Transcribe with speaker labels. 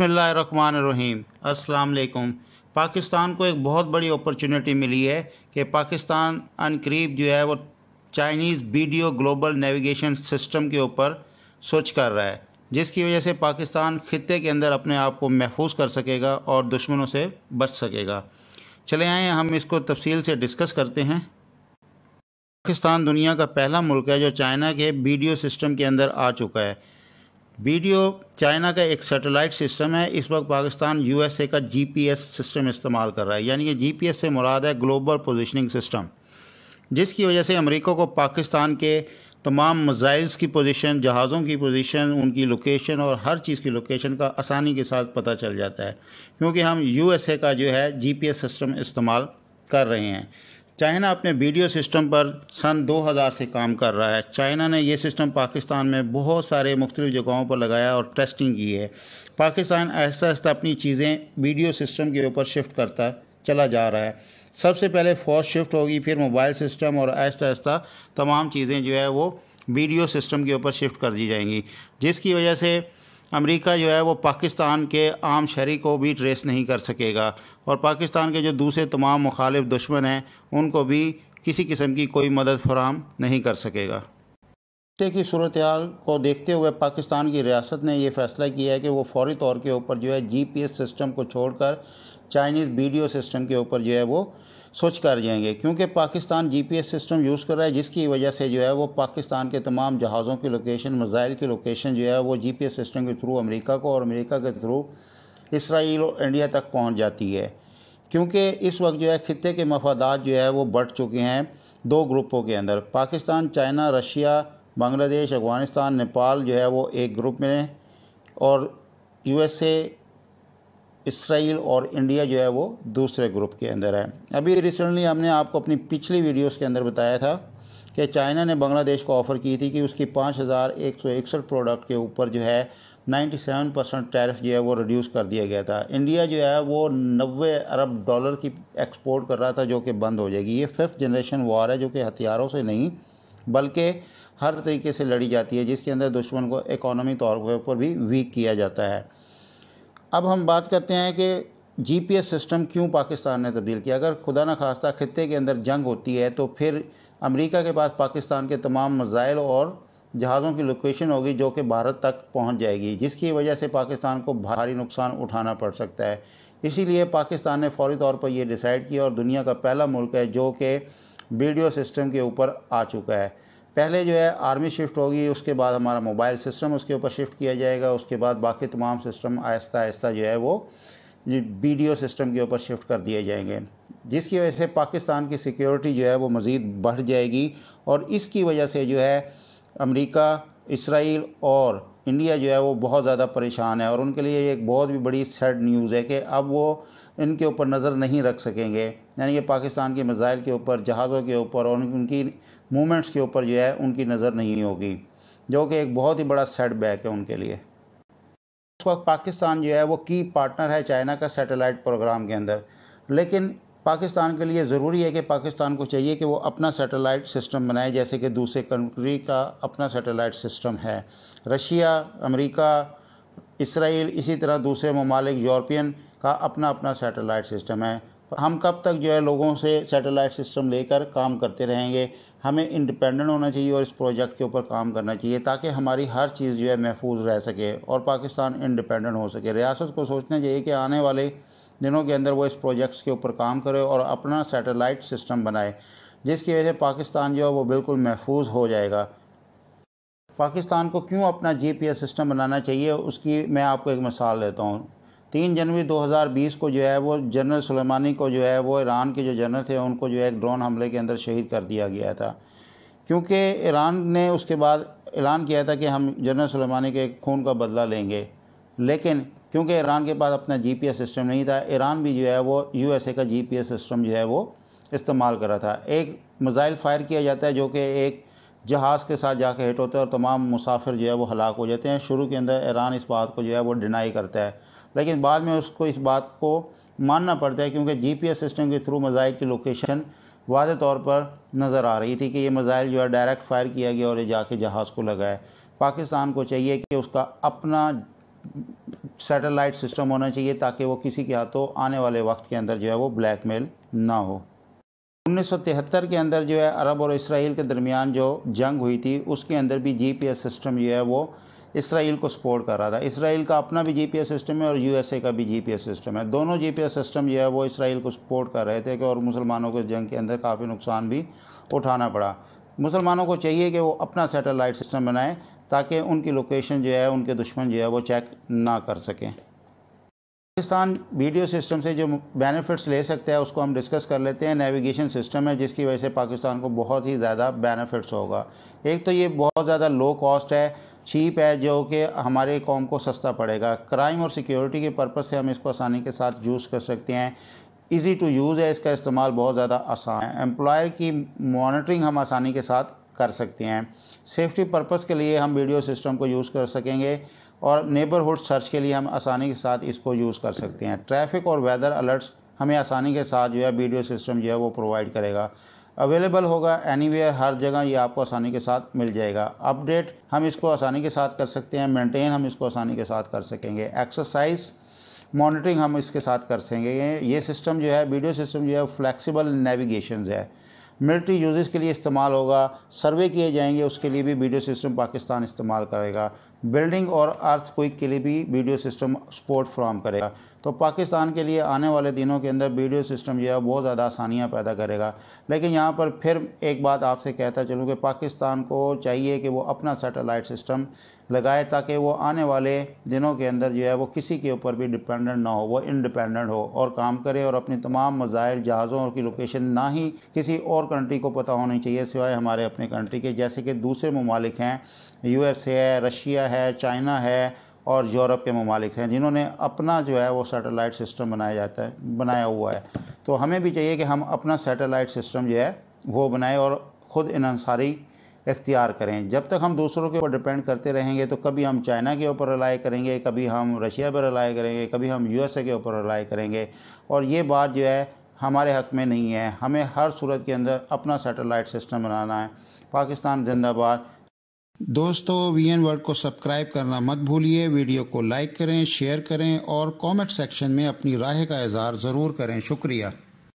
Speaker 1: बसमीम अस्सलाम पाकिस्तान को एक बहुत बड़ी अपॉर्चुनिटी मिली है कि पाकिस्तान अनकरीब जो है वो चाइनीज़ बी ग्लोबल नेविगेशन सिस्टम के ऊपर सोच कर रहा है जिसकी वजह से पाकिस्तान खत्े के अंदर अपने आप को महफूज कर सकेगा और दुश्मनों से बच सकेगा चले आएँ हम इसको तफसील से डिस्कस करते हैं पाकिस्तान दुनिया का पहला मुल्क है जो चाइना के बी सिस्टम के अंदर आ चुका है वीडियो चाइना का एक सैटेलाइट सिस्टम है इस वक्त पाकिस्तान यूएसए का जीपीएस सिस्टम इस्तेमाल कर रहा है यानी कि जीपीएस से मुराद है ग्लोबल पोजिशनिंग सिस्टम जिसकी वजह से अमेरिका को पाकिस्तान के तमाम मिज़ाइल्स की पोजीशन जहाज़ों की पोजीशन उनकी लोकेशन और हर चीज़ की लोकेशन का आसानी के साथ पता चल जाता है क्योंकि हम ए का जो है एस सिस्टम इस्तेमाल कर रहे हैं चाइना अपने वीडियो सिस्टम पर सन 2000 से काम कर रहा है चाइना ने यह सिस्टम पाकिस्तान में बहुत सारे मुख्तलिफ जगहों पर लगाया और टेस्टिंग की है पाकिस्तान आहिस्ता आहिस्ता अपनी चीज़ें वीडियो सिस्टम के ऊपर शिफ्ट करता चला जा रहा है सबसे पहले फौज शिफ्ट होगी फिर मोबाइल सिस्टम और आहिस्ता आहिस्ता तमाम चीज़ें जो है वो वीडियो सिस्टम के ऊपर शिफ्ट कर दी जाएंगी जिसकी वजह से अमेरिका जो है वो पाकिस्तान के आम शहरी को भी ट्रेस नहीं कर सकेगा और पाकिस्तान के जो दूसरे तमाम मुखालिफ दुश्मन हैं उनको भी किसी किस्म की कोई मदद फराम नहीं कर सकेगा खत्े की सूरत को देखते हुए पाकिस्तान की रियासत ने यह फैसला किया है कि वो फौरी तौर के ऊपर जो है जीपीएस सिस्टम को छोड़कर चाइनीज़ वीडियो सिस्टम के ऊपर जो है वो सोच कर जाएंगे क्योंकि पाकिस्तान जीपीएस सिस्टम यूज़ कर रहा है जिसकी वजह से जो है वो पाकिस्तान के तमाम जहाज़ों की लोकेशन मिज़ाइल की लोकेशन जो है वो जीपीएस सिस्टम के थ्रू अमेरिका को और अमेरिका के थ्रू इसराइल और इंडिया तक पहुंच जाती है क्योंकि इस वक्त जो है खत्े के मफादात जो है वो बढ़ चुके हैं दो ग्रुपों के अंदर पाकिस्तान चाइना रशिया बांग्लादेश अफ़गानिस्तान नेपाल जो है वो एक ग्रुप में और यू इसराइल और इंडिया जो है वो दूसरे ग्रुप के अंदर है अभी रिसेंटली हमने आपको अपनी पिछली वीडियोस के अंदर बताया था कि चाइना ने बांग्लादेश को ऑफ़र की थी कि उसकी पाँच हज़ार एक सौ इकसठ प्रोडक्ट के ऊपर जो है 97 परसेंट टैरिफ जो है वो रिड्यूस कर दिया गया था इंडिया जो है वो नबे अरब डॉलर की एक्सपोर्ट कर रहा था जो कि बंद हो जाएगी ये फिफ्थ जनरेशन वॉर है जो कि हथियारों से नहीं बल्कि हर तरीके से लड़ी जाती है जिसके अंदर दुश्मन को इकोनॉमी तौर पर भी वीक किया जाता है अब हम बात करते हैं कि जीपीएस सिस्टम क्यों पाकिस्तान ने तब्दील किया अगर खुदा न खास्ता खत्े के अंदर जंग होती है तो फिर अमेरिका के पास पाकिस्तान के तमाम मज़ाइल और जहाज़ों की लोकेशन होगी जो कि भारत तक पहुंच जाएगी जिसकी वजह से पाकिस्तान को भारी नुकसान उठाना पड़ सकता है इसीलिए पाकिस्तान ने फौरी तौर पर यह डिसाइड किया और दुनिया का पहला मुल्क है जो कि वीडियो सिस्टम के ऊपर आ चुका है पहले जो है आर्मी शिफ्ट होगी उसके बाद हमारा मोबाइल सिस्टम उसके ऊपर शिफ्ट किया जाएगा उसके बाद बाकी तमाम सिस्टम आहिस्ता आहिस्ता जो है वो वीडियो सिस्टम के ऊपर शिफ्ट कर दिए जाएंगे जिसकी वजह से पाकिस्तान की सिक्योरिटी जो है वो मज़ीद बढ़ जाएगी और इसकी वजह से जो है अमेरिका इसराइल और इंडिया जो है वो बहुत ज़्यादा परेशान है और उनके लिए एक बहुत भी बड़ी सैड न्यूज़ है कि अब वो इनके ऊपर नज़र नहीं रख सकेंगे यानी कि पाकिस्तान के मिज़ाइल के ऊपर जहाज़ों के ऊपर और उनकी मूवमेंट्स के ऊपर जो है उनकी नज़र नहीं होगी जो कि एक बहुत ही बड़ा सेटबैक है उनके लिए उस वक्त पाकिस्तान जो है वो की पार्टनर है चाइना का सेटेलाइट प्रोग्राम के अंदर लेकिन पाकिस्तान के लिए ज़रूरी है कि पाकिस्तान को चाहिए कि वो अपना सैटेलाइट सिस्टम बनाए जैसे कि दूसरे कंट्री का अपना सैटेलाइट सिस्टम है रशिया अमेरिका इसराइल इसी तरह दूसरे ममालिक यूरोपियन का अपना अपना सैटेलाइट सिस्टम है हम कब तक जो है लोगों से सैटेलाइट सिस्टम लेकर काम करते रहेंगे हमें इंडिपेंडेंट होना चाहिए और इस प्रोजेक्ट के ऊपर काम करना चाहिए ताकि हमारी हर चीज़ जो है महफूज रह सके और पाकिस्तान इंडिपेंडेंट हो सके रियासत को सोचना चाहिए कि आने वाले दिनों के अंदर वो इस प्रोजेक्ट्स के ऊपर काम करे और अपना सैटेलाइट सिस्टम बनाए जिसकी वजह से पाकिस्तान जो है वो बिल्कुल महफूज हो जाएगा पाकिस्तान को क्यों अपना जी सिस्टम बनाना चाहिए उसकी मैं आपको एक मिसाल देता हूँ तीन जनवरी 2020 को जो है वो जनरल सुलेमानी को जो है वो ईरान के जो जनरल थे उनको जो है एक ड्रोन हमले के अंदर शहीद कर दिया गया था क्योंकि ईरान ने उसके बाद ऐलान किया था कि हम जनरल सुलेमानी के खून का बदला लेंगे लेकिन क्योंकि ईरान के पास अपना जी सिस्टम नहीं था ईरान भी जो है वो यू का जी सिस्टम जो है वो इस्तेमाल कर रहा था एक मिज़ाइल फायर किया जाता है जो कि एक जहाज़ के साथ जाके हिट होते हैं और तमाम मुसाफिर जो है वो हलाक हो जाते हैं शुरू के अंदर ईरान इस बात को जो है वो डिनाई करता है लेकिन बाद में उसको इस बात को मानना पड़ता है क्योंकि जीपीएस सिस्टम के थ्रू मज़ाइल की लोकेशन वाज तौर पर नज़र आ रही थी कि ये मज़ाइल जो है डायरेक्ट फायर किया गया और ये जाके जहाज़ को लगाए पाकिस्तान को चाहिए कि उसका अपना सैटेलाइट सिस्टम होना चाहिए ताकि वो किसी के हाथों आने वाले वक्त के अंदर जो है वो ब्लैकमेल ना हो 1973 के अंदर जो है अरब और इसराइल के दरमियान जो जंग हुई थी उसके अंदर भी जीपीएस सिस्टम जो है वो इसराइल को सपोर्ट कर रहा था इसराइल का अपना भी जीपीएस सिस्टम है और यूएसए का भी जीपीएस सिस्टम है दोनों जीपीएस सिस्टम जो है वो इसराइल को सपोर्ट कर रहे थे कि और मुसलमानों को इस जंग के अंदर काफ़ी नुकसान भी उठाना पड़ा मुसलमानों को चाहिए कि वो अपना सेटेलाइट सिस्टम बनाएँ ताकि उनकी लोकेशन जो है उनके दुश्मन जो है वो चेक ना कर सकें पाकिस्तान वीडियो सिस्टम से जो बेनिफिट्स ले सकते हैं उसको हम डिस्कस कर लेते हैं नेविगेशन सिस्टम है जिसकी वजह से पाकिस्तान को बहुत ही ज़्यादा बेनिफिट्स होगा एक तो ये बहुत ज़्यादा लो कॉस्ट है चीप है जो कि हमारे कौम को सस्ता पड़ेगा क्राइम और सिक्योरिटी के पर्पज़ से हम इसको आसानी के साथ यूज़ कर सकते हैं ईज़ी टू यूज़ है इसका इस्तेमाल बहुत ज़्यादा आसान है एम्प्लॉयर की मॉनिटरिंग हम आसानी के साथ कर सकते हैं सेफ्टी पर्पज़ के लिए हम वीडियो सिस्टम को यूज़ कर सकेंगे और नेबरहुड सर्च के लिए हम आसानी के साथ इसको यूज़ कर सकते हैं ट्रैफिक और वेदर अलर्ट्स हमें आसानी के साथ जो है वीडियो सिस्टम जो है वो प्रोवाइड करेगा अवेलेबल होगा एनी हर जगह ये आपको आसानी के साथ मिल जाएगा अपडेट हम इसको आसानी के साथ कर सकते हैं मेंटेन हम इसको आसानी के साथ कर सकेंगे एक्सरसाइज मॉनिटरिंग हम इसके साथ कर सकेंगे ये सिस्टम जो है वीडियो सिस्टम जो है फ्लैक्सीबल नेविगेशन है मिलिट्री यूजेस के लिए इस्तेमाल होगा सर्वे किए जाएंगे उसके लिए भी वीडियो सिस्टम पाकिस्तान इस्तेमाल करेगा बिल्डिंग और अर्थ क्विक के लिए भी वीडियो सिस्टम सपोर्ट फ्राहम करेगा तो पाकिस्तान के लिए आने वाले दिनों के अंदर वीडियो सिस्टम जो है बहुत ज़्यादा आसानियाँ पैदा करेगा लेकिन यहाँ पर फिर एक बात आपसे कहता चलूँ कि पाकिस्तान को चाहिए कि वो अपना सैटेलाइट सिस्टम लगाए ताकि वो आने वाले दिनों के अंदर जो है वो किसी के ऊपर भी डिपेंडेंट ना हो वो इनडिपेंडेंट हो और काम करे और अपनी तमाम मज़ाहिर जहाज़ों की लोकेशन ना ही किसी और कंट्री को पता होनी चाहिए सिवाय हमारे अपने कंट्री के जैसे कि दूसरे ममालिक हैं यू है रशिया है चाइना है और यूरोप के ममालिक हैं जिन्होंने अपना जो है वो सैटेलाइट सिस्टम बनाया जाता है बनाया हुआ है तो हमें भी चाहिए कि हम अपना सैटेलाइट सिस्टम जो है वो बनाएं और ख़ुद इनसारी इख्तियार करें जब तक हम दूसरों के ऊपर डिपेंड करते रहेंगे तो कभी हम चाइना के ऊपर रलाई करेंगे कभी हम रशिया पर रलाई करेंगे कभी हम ए के ऊपर रलाई करेंगे और ये बात जो है हमारे हक में नहीं है हमें हर सूरत के अंदर अपना सैटेलाइट सिस्टम बनाना है पाकिस्तान जिंदाबाद दोस्तों वीएन वर्ल्ड को सब्सक्राइब करना मत भूलिए वीडियो को लाइक करें शेयर करें और कमेंट सेक्शन में अपनी राय का इजहार ज़रूर करें शुक्रिया